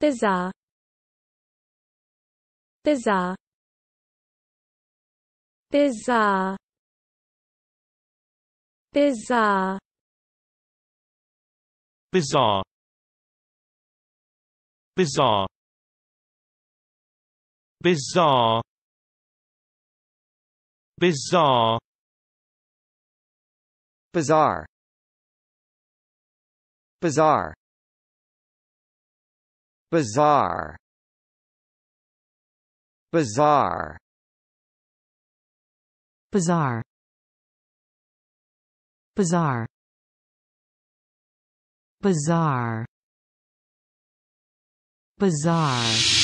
The Tsar The Tsar The Tsar The Tsar Bizarre Bizarre Bizarre Bizarre Bizarre Bizarre Bazaar Bazaar Bazaar Bazaar Bazaar Bazaar